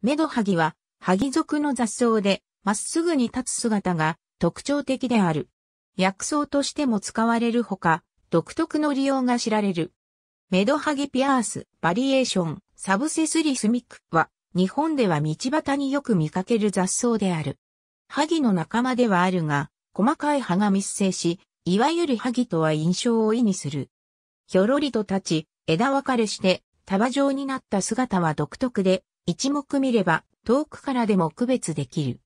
メドハギは、ハギ族の雑草で、まっすぐに立つ姿が特徴的である。薬草としても使われるほか、独特の利用が知られる。メドハギピアース、バリエーション、サブセスリスミックは、日本では道端によく見かける雑草である。ハギの仲間ではあるが、細かい葉が密生し、いわゆるハギとは印象を意味する。ひょろりと立ち、枝分かれして、束状になった姿は独特で、一目見れば遠くからでも区別できる。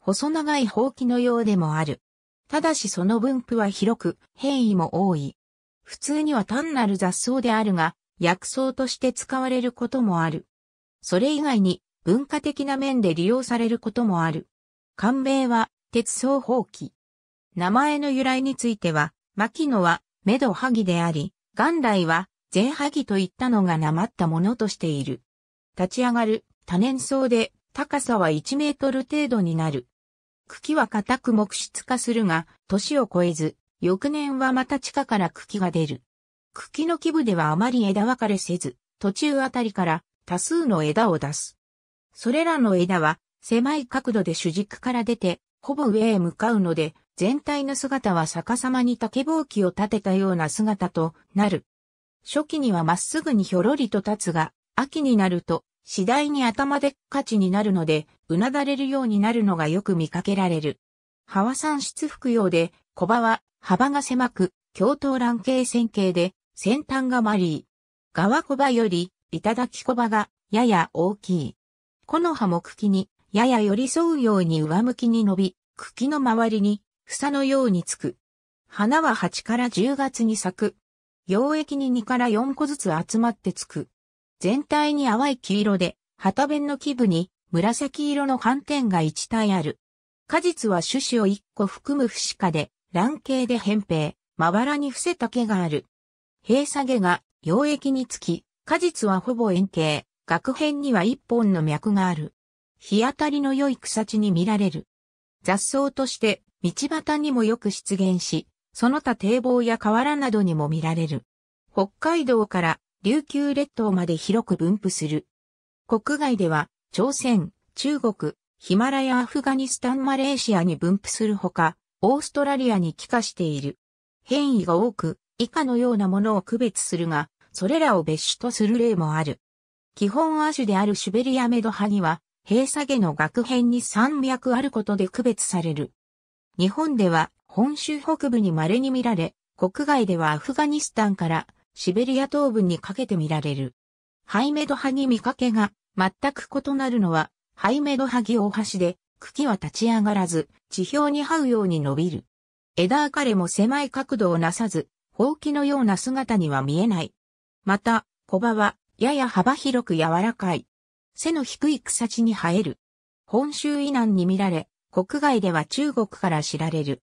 細長いほうきのようでもある。ただしその分布は広く、変異も多い。普通には単なる雑草であるが、薬草として使われることもある。それ以外に文化的な面で利用されることもある。官名は鉄草放棄。名前の由来については、牧野は目ド萩であり、元来はゼハギといったのがなまったものとしている。立ち上がる多年草で高さは1メートル程度になる。茎は固く木質化するが、年を超えず、翌年はまた地下から茎が出る。茎の基部ではあまり枝分かれせず、途中あたりから多数の枝を出す。それらの枝は狭い角度で主軸から出て、ほぼ上へ向かうので、全体の姿は逆さまに竹ぼうきを立てたような姿となる。初期にはまっすぐにひょろりと立つが、秋になると次第に頭でっかちになるので、うなだれるようになるのがよく見かけられる。葉は産出服用で、小葉は幅が狭く、共頭卵形線形で、先端がマリー。側小葉より、いただき小葉が、やや大きい。木の葉も茎に、やや寄り添うように上向きに伸び、茎の周りに、房のようにつく。花は8から10月に咲く。溶液に2から4個ずつ集まってつく。全体に淡い黄色で、旗弁の基部に紫色の斑点が一体ある。果実は種子を一個含む不死化で、卵形で扁平、まばらに伏せた毛がある。閉鎖毛が溶液につき、果実はほぼ円形、額片には一本の脈がある。日当たりの良い草地に見られる。雑草として道端にもよく出現し、その他堤防や河原などにも見られる。北海道から琉球列島まで広く分布する。国外では、朝鮮、中国、ヒマラヤアフガニスタンマレーシアに分布するほか、オーストラリアに帰化している。変異が多く、以下のようなものを区別するが、それらを別種とする例もある。基本亜種であるシュベリアメド派には、閉鎖下の学編に山脈あることで区別される。日本では本州北部に稀に見られ、国外ではアフガニスタンからシベリア東部にかけて見られる。ハイメドハギ見かけが全く異なるのは、ハイメドハギ大橋で、茎は立ち上がらず、地表に這うように伸びる。枝分かれも狭い角度をなさず、ほうきのような姿には見えない。また、小葉は、やや幅広く柔らかい。背の低い草地に生える。本州以南に見られ、国外では中国から知られる。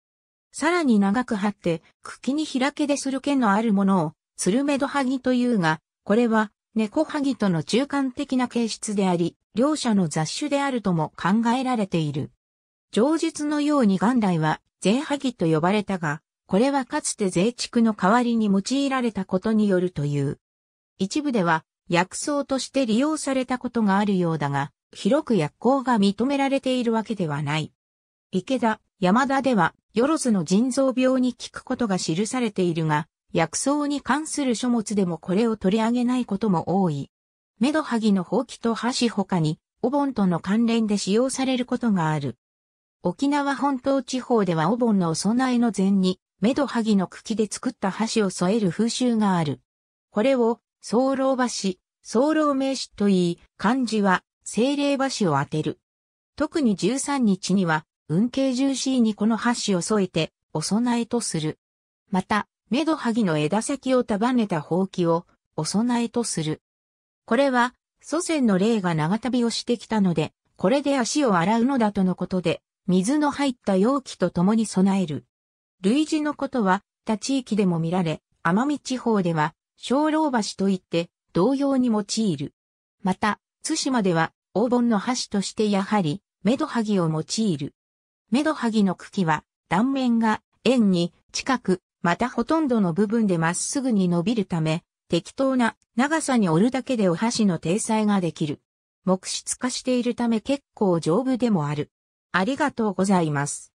さらに長く張って、茎に開けでする毛のあるものを、スルメドハギというが、これは、猫ハギとの中間的な形質であり、両者の雑種であるとも考えられている。上述のように元来は、税ハギと呼ばれたが、これはかつて税畜の代わりに用いられたことによるという。一部では、薬草として利用されたことがあるようだが、広く薬効が認められているわけではない。池田、山田では、よろずの腎臓病に効くことが記されているが、薬草に関する書物でもこれを取り上げないことも多い。メドハギの放棄と箸他に、お盆との関連で使用されることがある。沖縄本島地方ではお盆のお供えの前に、メドハギの茎で作った箸を添える風習がある。これを、僧楼箸、僧楼名詞といい、漢字は、精霊箸を当てる。特に13日には、運慶重四にこの箸を添えて、お供えとする。また、メドハギの枝先を束ねたほうきをお供えとする。これは祖先の霊が長旅をしてきたので、これで足を洗うのだとのことで、水の入った容器と共に備える。類似のことは、他地域でも見られ、奄美地方では、小老橋といって、同様に用いる。また、津島では、黄金の橋としてやはり、メドハギを用いる。メドハギの茎は、断面が円に近くまたほとんどの部分でまっすぐに伸びるため、適当な長さに折るだけでお箸の体裁ができる。木質化しているため結構丈夫でもある。ありがとうございます。